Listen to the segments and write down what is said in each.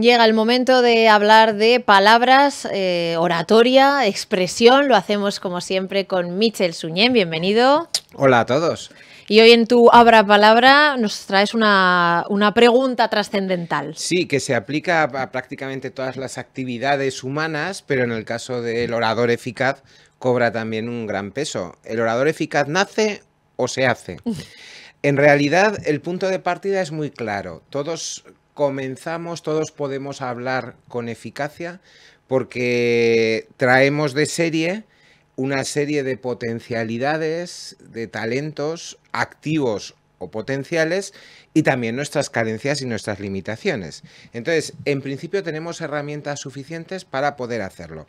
Llega el momento de hablar de palabras, eh, oratoria, expresión. Lo hacemos como siempre con Michel Suñén. Bienvenido. Hola a todos. Y hoy en tu Abra Palabra nos traes una, pregunta trascendental. Sí, que se aplica a prácticamente todas las actividades humanas, pero en el caso del orador eficaz cobra también un gran peso. ¿El orador eficaz nace o se hace? En realidad, el punto de partida es muy claro. Todos comenzamos todos podemos hablar con eficacia porque traemos de serie una serie de potencialidades, de talentos activos o potenciales y también nuestras carencias y nuestras limitaciones. Entonces, en principio tenemos herramientas suficientes para poder hacerlo.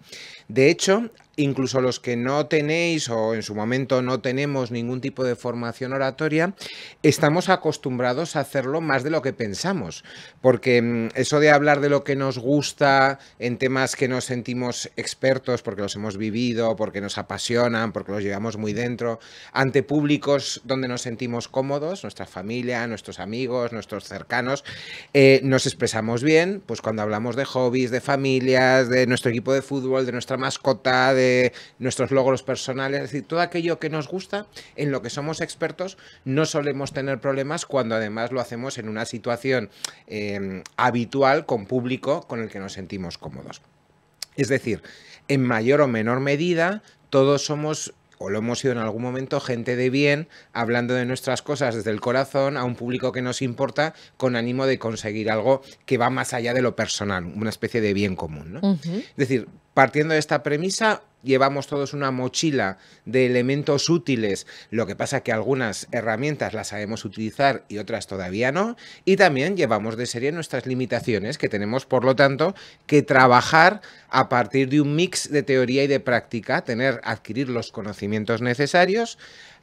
De hecho, incluso los que no tenéis o en su momento no tenemos ningún tipo de formación oratoria, estamos acostumbrados a hacerlo más de lo que pensamos, porque mm, eso de hablar de lo que nos gusta en temas que nos sentimos expertos porque los hemos vivido, porque nos apasionan, porque los llevamos muy dentro, ante públicos donde nos sentimos cómodos, nuestra familia, nuestros amigos, nuestros cercanos, eh, nos expresamos bien, pues cuando hablamos de hobbies, de familias, de nuestro equipo de fútbol, de nuestra mascota, de nuestros logros personales, es decir, todo aquello que nos gusta, en lo que somos expertos, no solemos tener problemas cuando además lo hacemos en una situación em, habitual con público con el que nos sentimos cómodos. Es decir, en mayor o menor medida, todos somos o lo hemos sido en algún momento, gente de bien, hablando de nuestras cosas desde el corazón a un público que nos importa con ánimo de conseguir algo que va más allá de lo personal, una especie de bien común. Es decir, partiendo de esta premisa, llevamos todos una mochila de elementos útiles, lo que pasa que algunas herramientas las sabemos utilizar y otras todavía no, y también llevamos de serie nuestras limitaciones, que tenemos por lo tanto que trabajar a partir de un mix de teoría y de práctica, tener adquirir los conocimientos necesarios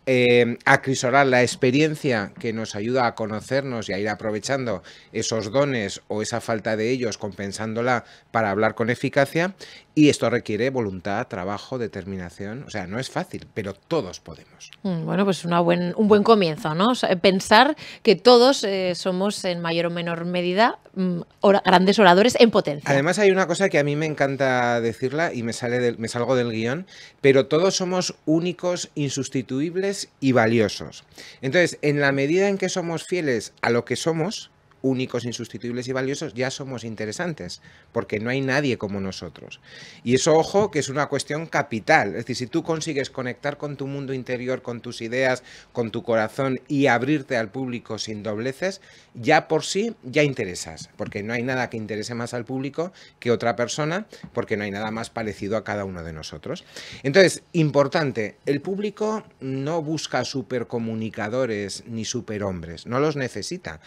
eh, acrisolar la experiencia que nos ayuda a conocernos y a ir aprovechando esos dones o esa falta de ellos, compensándola para hablar con eficacia. Y esto requiere voluntad, trabajo, determinación. O sea, no es fácil, pero todos podemos. Mm, bueno, pues buen, un buen comienzo, ¿no? Pensar que todos eh, somos en mayor o menor medida mm, grandes oradores en potencia. Además hay una cosa que a mí me encanta decirla y me, sale me salgo del guión, pero todos somos únicos, insustituibles y valiosos. Entonces, en la medida en que somos fieles a lo que somos, únicos, insustituibles y valiosos, ya somos interesantes, porque no hay nadie como nosotros. Y eso, ojo, que es una cuestión capital. Es decir, si tú consigues conectar con tu mundo interior, con tus ideas, con tu corazón y abrirte al público sin dobleces, ya por sí ya interesas, porque no hay nada que interese más al público que otra persona, porque no hay nada más parecido a cada uno de nosotros. Entonces, importante, el público no busca supercomunicadores ni superhombres, no los necesita.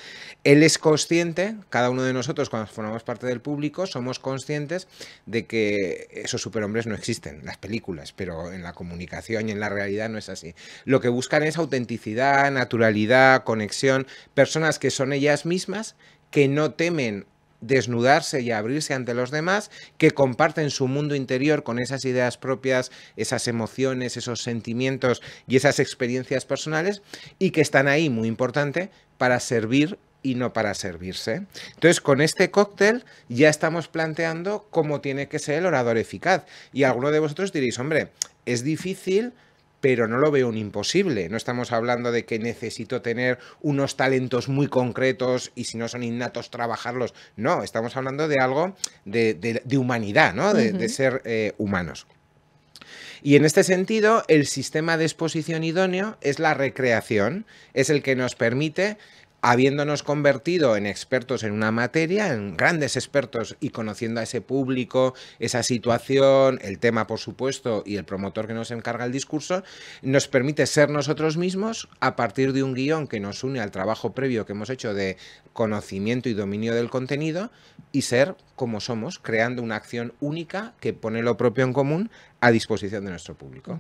Él es consciente, cada uno de nosotros cuando formamos parte del público, somos conscientes de que esos superhombres no existen, en las películas, pero en la comunicación y en la realidad no es así. Lo que buscan es autenticidad, naturalidad, conexión, personas que son ellas mismas, que no temen desnudarse y abrirse ante los demás, que comparten su mundo interior con esas ideas propias, esas emociones, esos sentimientos y esas experiencias personales y que están ahí, muy importante, para servir y no para servirse. Entonces, con este cóctel ya estamos planteando cómo tiene que ser el orador eficaz. Y alguno de vosotros diréis, hombre, es difícil, pero no lo veo un imposible. No estamos hablando de que necesito tener unos talentos muy concretos y si no son innatos trabajarlos. No, estamos hablando de algo de, humanidad, ¿no? De, ser eh, humanos. Y en este sentido, el sistema de exposición idóneo es la recreación, es el que nos permite habiéndonos convertido en expertos en una materia, en grandes expertos y conociendo a ese público, esa situación, el tema por supuesto y el promotor que nos encarga el discurso, nos permite ser nosotros mismos a partir de un guión que nos une al trabajo previo que hemos hecho de conocimiento y dominio del contenido y ser como somos, creando una acción única que pone lo propio en común a disposición de nuestro público.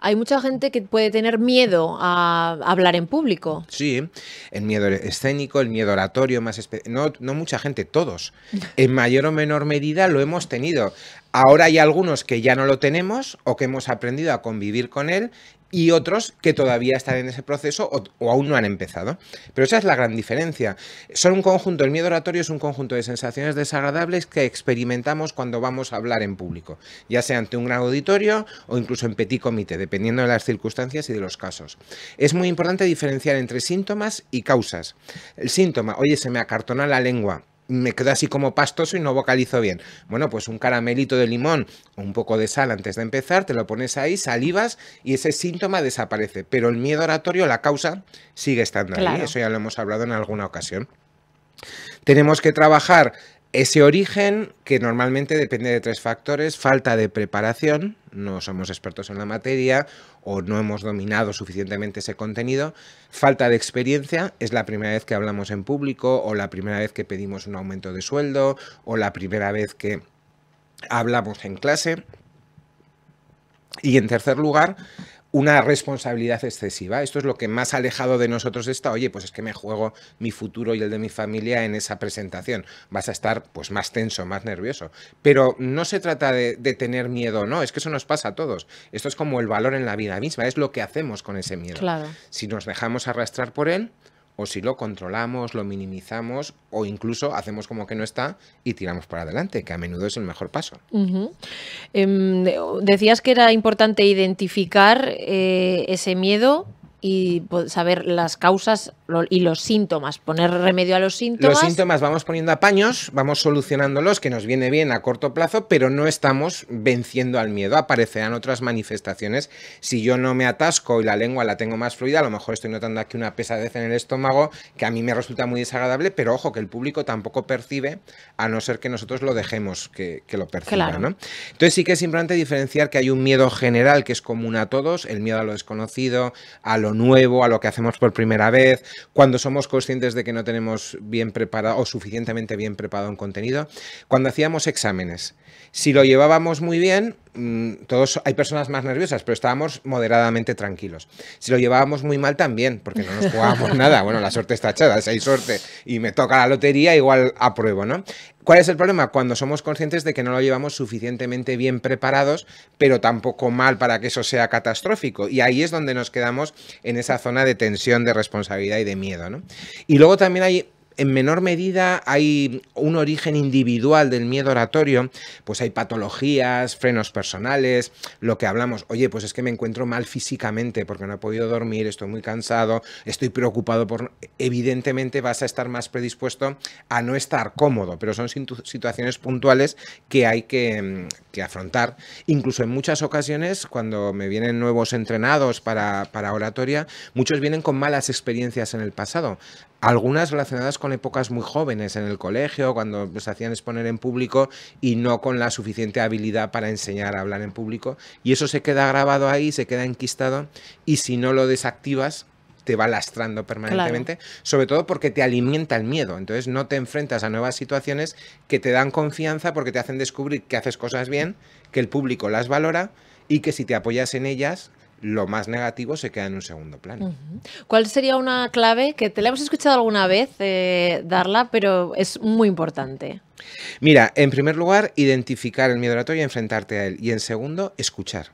Hay mucha gente que puede tener miedo a hablar en público. Sí, el miedo escénico, el miedo oratorio, más no, no mucha gente, todos. En mayor o menor medida lo hemos tenido. Ahora hay algunos que ya no lo tenemos o que hemos aprendido a convivir con él y otros que todavía están en ese proceso o, aún no han empezado. Pero esa es la gran diferencia. Son un conjunto, el miedo oratorio es un conjunto de sensaciones desagradables que experimentamos cuando vamos a hablar en público, ya sea ante un gran auditorio o incluso en petit comité, dependiendo de las circunstancias y de los casos. Es muy importante diferenciar entre síntomas y causas. El síntoma, oye, se me acartona la lengua me quedo así como pastoso y no vocalizo bien. Bueno, pues un caramelito de limón, o un poco de sal antes de empezar, te lo pones ahí, salivas y ese síntoma desaparece. Pero el miedo oratorio, la causa, sigue estando ahí. Eso ya lo hemos hablado en alguna ocasión. Tenemos que trabajar ese origen que normalmente depende de tres factores, falta de preparación, no somos expertos en la materia o no hemos dominado suficientemente ese contenido. Falta de experiencia, es la primera vez que hablamos en público o la primera vez que pedimos un aumento de sueldo o la primera vez que hablamos en clase. Y en tercer lugar, una responsabilidad excesiva. Esto es lo que más alejado de nosotros está. Oye, pues es que me juego mi futuro y el de mi familia en esa presentación. Vas a estar pues más tenso, más nervioso. Pero no se trata de, tener miedo, no, es que eso nos pasa a todos. Esto es como el valor en la vida misma, es lo que hacemos con ese miedo. Si nos dejamos arrastrar por él, o si lo controlamos, lo minimizamos o incluso hacemos como que no está y tiramos para adelante, que a menudo es el mejor paso. Em, decías que era importante identificar eh, ese miedo, y pues, saber las causas y los síntomas, poner remedio a los síntomas. Los síntomas vamos poniendo apaños vamos solucionándolos, que nos viene bien a corto plazo, pero no estamos venciendo al miedo. Aparecerán otras manifestaciones. Si yo no me atasco y la lengua la tengo más fluida, a lo mejor estoy notando aquí una pesadez en el estómago que a mí me resulta muy desagradable, pero ojo, que el público tampoco percibe, a no ser que nosotros lo dejemos que, lo perciba. Entonces sí que es importante diferenciar que hay un miedo general que es común a todos, el miedo a lo desconocido, a lo nuevo, a lo que hacemos por primera vez, cuando somos conscientes de que no tenemos bien preparado o suficientemente bien preparado un contenido, cuando hacíamos exámenes. Si lo llevábamos muy bien, Mm, todos hay personas más nerviosas, pero estábamos moderadamente tranquilos. Si lo llevábamos muy mal también, porque no nos jugábamos nada. Bueno, la suerte está echada, si hay suerte y me toca la lotería, igual apruebo, ¿no? ¿Cuál es el problema? Cuando somos conscientes de que no lo llevamos suficientemente bien preparados, pero tampoco mal para que eso sea catastrófico. Y ahí es donde nos quedamos en esa zona de tensión, de responsabilidad y de miedo, ¿no? Y luego también hay en menor medida hay un origen individual del miedo oratorio, pues hay patologías, frenos personales, lo que hablamos, oye, pues es que me encuentro mal físicamente porque no he podido dormir, estoy muy cansado, estoy preocupado por... Evidentemente vas a estar más predispuesto a no estar cómodo, pero son situaciones puntuales que hay mm, que, afrontar. Incluso en muchas ocasiones, cuando me vienen nuevos entrenados para, para oratoria, muchos vienen con malas experiencias en el pasado algunas relacionadas con épocas muy jóvenes en el colegio, cuando se hacían exponer en público y no con la suficiente habilidad para enseñar a hablar en público. Y eso se queda grabado ahí, se queda enquistado y si no lo desactivas te va lastrando permanentemente, sobre todo porque te alimenta el miedo, entonces no te enfrentas a nuevas situaciones que te dan confianza porque te hacen descubrir que haces cosas bien, que el público las valora y que si te apoyas en ellas, lo más negativo se queda en un segundo plano. ¿Cuál sería una clave que te la hemos escuchado alguna vez eh, darla, pero es muy importante? Mira, en primer lugar, identificar el miedo oratorio y enfrentarte a él. Y en segundo, escuchar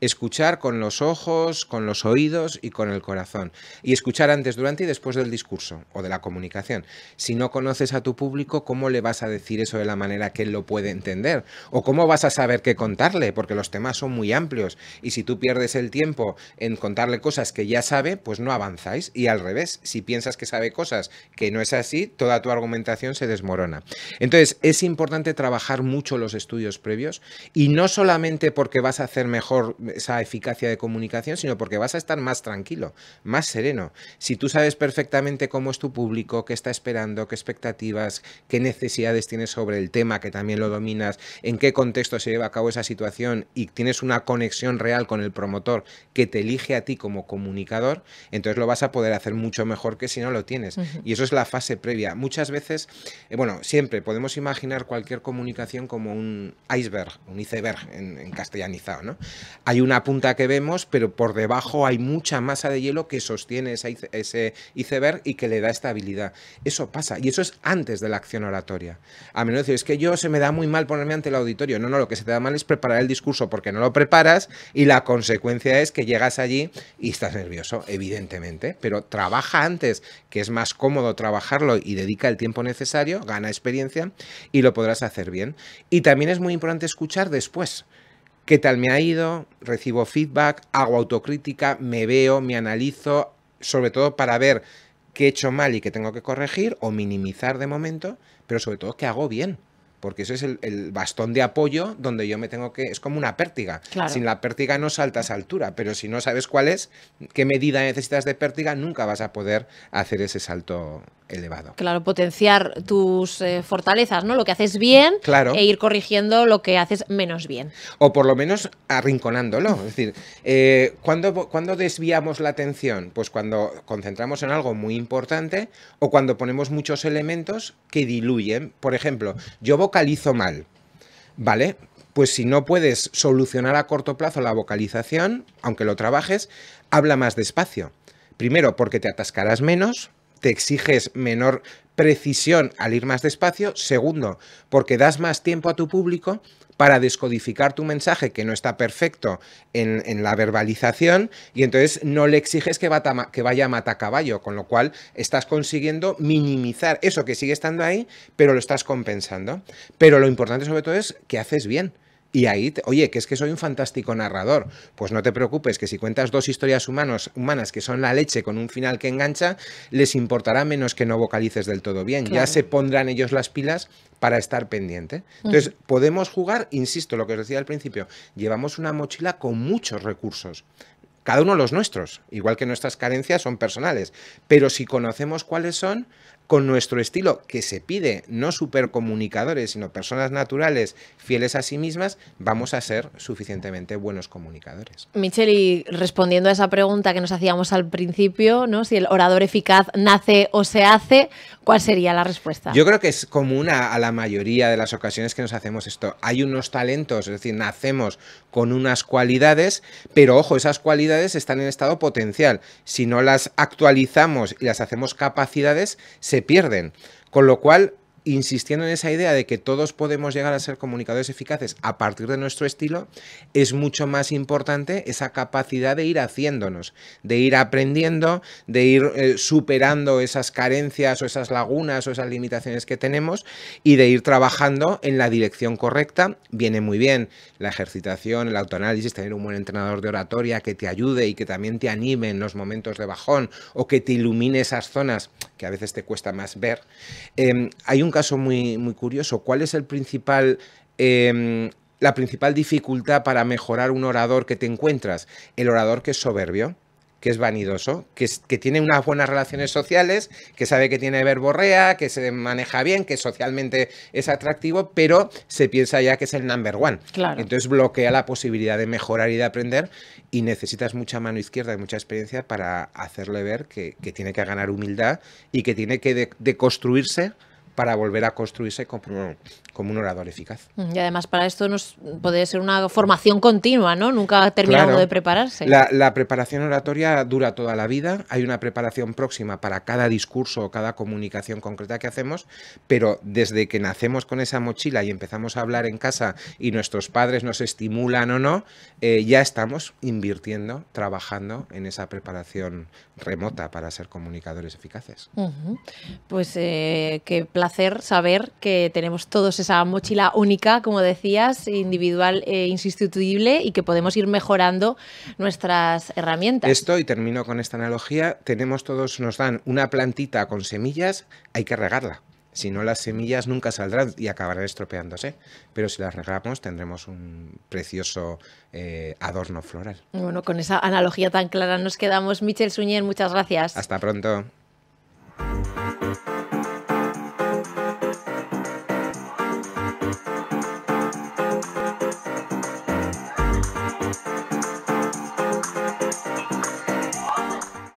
escuchar con los ojos, con los oídos y con el corazón. Y escuchar antes, durante y después del discurso o de la comunicación. Si no conoces a tu público, ¿cómo le vas a decir eso de la manera que él lo puede entender? ¿O cómo vas a saber qué contarle? Porque los temas son muy amplios y si tú pierdes el tiempo en contarle cosas que ya sabe, pues no avanzáis. Y al revés, si piensas que sabe cosas que no es así, toda tu argumentación se desmorona. Entonces, es importante trabajar mucho los estudios previos y no solamente porque vas a hacer mejor esa eficacia de comunicación, sino porque vas a estar más tranquilo, más sereno. Si tú sabes perfectamente cómo es tu público, qué está esperando, qué expectativas, qué necesidades tienes sobre el tema, que también lo dominas, en qué contexto se lleva a cabo esa situación y tienes una conexión real con el promotor que te elige a ti como comunicador, entonces lo vas a poder hacer mucho mejor que si no lo tienes. Y eso es la fase previa. Muchas veces, eh, bueno, siempre podemos imaginar cualquier comunicación como un iceberg, un iceberg en, en castellanizado, ¿no? Hay una punta que vemos, pero por debajo hay mucha masa de hielo que sostiene ese iceberg y que le da estabilidad. Eso pasa, y eso es antes de la acción oratoria. A menudo es que yo se me da muy mal ponerme ante el auditorio. No, no, lo que se te da mal es preparar el discurso porque no lo preparas y la consecuencia es que llegas allí y estás nervioso, evidentemente. Pero trabaja antes, que es más cómodo trabajarlo y dedica el tiempo necesario, gana experiencia y lo podrás hacer bien. Y también es muy importante escuchar después qué tal me ha ido, recibo feedback, hago autocrítica, me veo, me analizo, sobre todo para ver qué he hecho mal y qué tengo que corregir o minimizar de momento, pero sobre todo qué hago bien. Porque eso es el, bastón de apoyo donde yo me tengo que... Es como una pértiga. Sin la pértiga no saltas a altura, pero si no sabes cuál es, qué medida necesitas de pértiga, nunca vas a poder hacer ese salto elevado. Claro, potenciar tus eh, fortalezas, ¿no? Lo que haces bien claro. e ir corrigiendo lo que haces menos bien. O por lo menos arrinconándolo. Es decir, eh, ¿cuándo, desviamos la atención? Pues cuando concentramos en algo muy importante o cuando ponemos muchos elementos que diluyen. Por ejemplo, yo vocalizo mal. ¿Vale? Pues si no puedes solucionar a corto plazo la vocalización, aunque lo trabajes, habla más despacio. Primero, porque te atascarás menos, te exiges menor precisión al ir más despacio. Segundo, porque das más tiempo a tu público para descodificar tu mensaje que no está perfecto en, la verbalización y entonces no le exiges que, que vaya a matacaballo, con lo cual estás consiguiendo minimizar eso que sigue estando ahí, pero lo estás compensando. Pero lo importante sobre todo es que haces bien. Y ahí, oye, que es que soy un fantástico narrador. Pues no te preocupes, que si cuentas dos historias humanos, humanas que son la leche con un final que engancha, les importará menos que no vocalices del todo bien. Ya se pondrán ellos las pilas para estar pendiente. Entonces, podemos jugar, insisto, lo que os decía al principio, llevamos una mochila con muchos recursos cada uno los nuestros, igual que nuestras carencias son personales, pero si conocemos cuáles son, con nuestro estilo que se pide, no supercomunicadores, sino personas naturales fieles a sí mismas, vamos a ser suficientemente buenos comunicadores. Michelle, y respondiendo a esa pregunta que nos hacíamos al principio, ¿no? si el orador eficaz nace o se hace, ¿cuál sería la respuesta? Yo creo que es común a, a la mayoría de las ocasiones que nos hacemos esto. Hay unos talentos, es decir, nacemos con unas cualidades, pero ojo, esas cualidades están en estado potencial. Si no las actualizamos y las hacemos capacidades, se pierden. Con lo cual, insistiendo en esa idea de que todos podemos llegar a ser comunicadores eficaces a partir de nuestro estilo, es mucho más importante esa capacidad de ir haciéndonos, de ir aprendiendo, de ir eh, superando esas carencias o esas lagunas o esas limitaciones que tenemos y de ir trabajando en la dirección correcta. Viene muy bien la ejercitación, el autoanálisis, tener un buen entrenador de oratoria que te ayude y que también te anime en los momentos de bajón o que te ilumine esas zonas que a veces te cuesta más ver. Em, hay un caso muy, muy curioso. ¿Cuál es el principal... Em, la principal dificultad para mejorar un orador que te encuentras, el orador que es soberbio, que es vanidoso, que, tiene unas buenas relaciones sociales, que sabe que tiene verborrea, que se maneja bien, que socialmente es atractivo, pero se piensa ya que es el number one. Claro. Entonces bloquea la posibilidad de mejorar y de aprender y necesitas mucha mano izquierda y mucha experiencia para hacerle ver que, tiene que ganar humildad y que tiene que deconstruirse para volver a construirse como, un orador eficaz. Y además para esto nos puede ser una formación continua, ¿no? Nunca ha de prepararse. La, preparación oratoria dura toda la vida, hay una preparación próxima para cada discurso o cada comunicación concreta que hacemos, pero desde que nacemos con esa mochila y empezamos a hablar en casa y nuestros padres nos estimulan o no, eh, ya estamos invirtiendo, trabajando en esa preparación remota para ser comunicadores eficaces. Pues eh, que hacer saber que tenemos todos esa mochila única, como decías, individual e insustituible y que podemos ir mejorando nuestras herramientas. Esto, y termino con esta analogía, tenemos todos, nos dan una plantita con semillas, hay que regarla. Si no, las semillas nunca saldrán y acabarán estropeándose. Pero si las regamos, tendremos un precioso eh, adorno floral. Bueno, con esa analogía tan clara nos quedamos. Michel Suñer, muchas gracias. Hasta pronto.